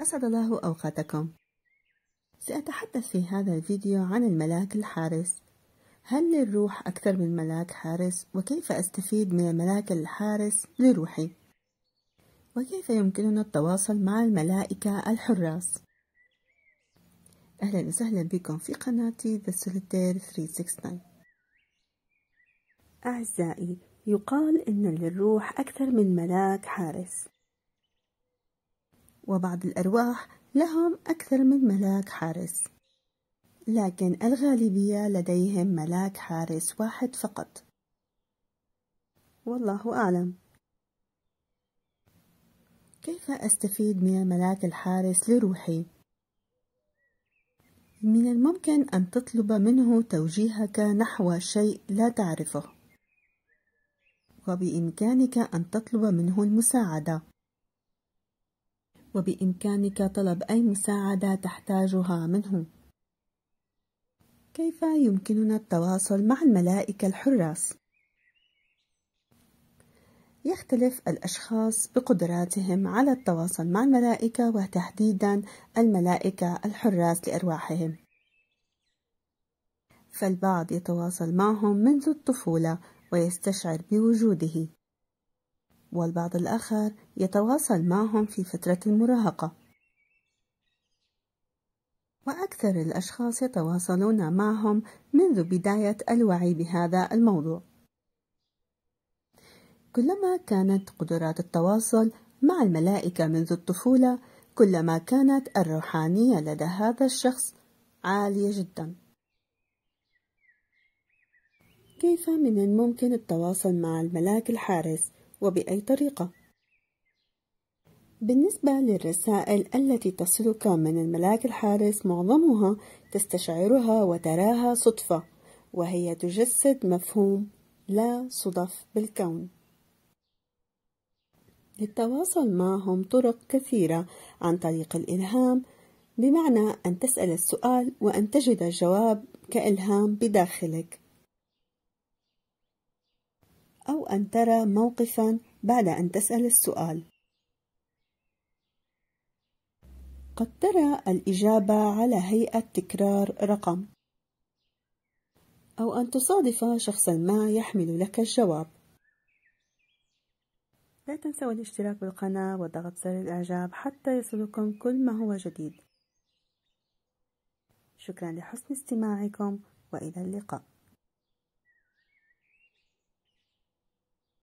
أسعد الله أوقاتكم سأتحدث في هذا الفيديو عن الملاك الحارس هل للروح أكثر من ملاك حارس وكيف أستفيد من الملاك الحارس لروحي وكيف يمكننا التواصل مع الملائكة الحراس أهلا وسهلا بكم في قناتي The Solitaire 369 أعزائي يقال إن للروح أكثر من ملاك حارس وبعض الأرواح لهم أكثر من ملاك حارس لكن الغالبية لديهم ملاك حارس واحد فقط والله أعلم كيف أستفيد من الملاك الحارس لروحي؟ من الممكن أن تطلب منه توجيهك نحو شيء لا تعرفه وبإمكانك أن تطلب منه المساعدة وبإمكانك طلب أي مساعدة تحتاجها منه. كيف يمكننا التواصل مع الملائكة الحراس؟ يختلف الأشخاص بقدراتهم على التواصل مع الملائكة وتحديدا الملائكة الحراس لأرواحهم. فالبعض يتواصل معهم منذ الطفولة ويستشعر بوجوده والبعض الآخر يتواصل معهم في فترة المراهقة وأكثر الأشخاص يتواصلون معهم منذ بداية الوعي بهذا الموضوع كلما كانت قدرات التواصل مع الملائكة منذ الطفولة كلما كانت الروحانية لدى هذا الشخص عالية جدا كيف من الممكن التواصل مع الملاك الحارس وبأي طريقة بالنسبة للرسائل التي تصلك من الملاك الحارس معظمها تستشعرها وتراها صدفة وهي تجسد مفهوم لا صدف بالكون للتواصل معهم طرق كثيرة عن طريق الإلهام بمعنى أن تسأل السؤال وأن تجد الجواب كإلهام بداخلك أو أن ترى موقفا بعد أن تسأل السؤال قد ترى الإجابة على هيئة تكرار رقم أو أن تصادف شخصا ما يحمل لك الجواب لا تنسوا الاشتراك بالقناة وضغط زر الإعجاب حتى يصلكم كل ما هو جديد شكرا لحسن استماعكم وإلى اللقاء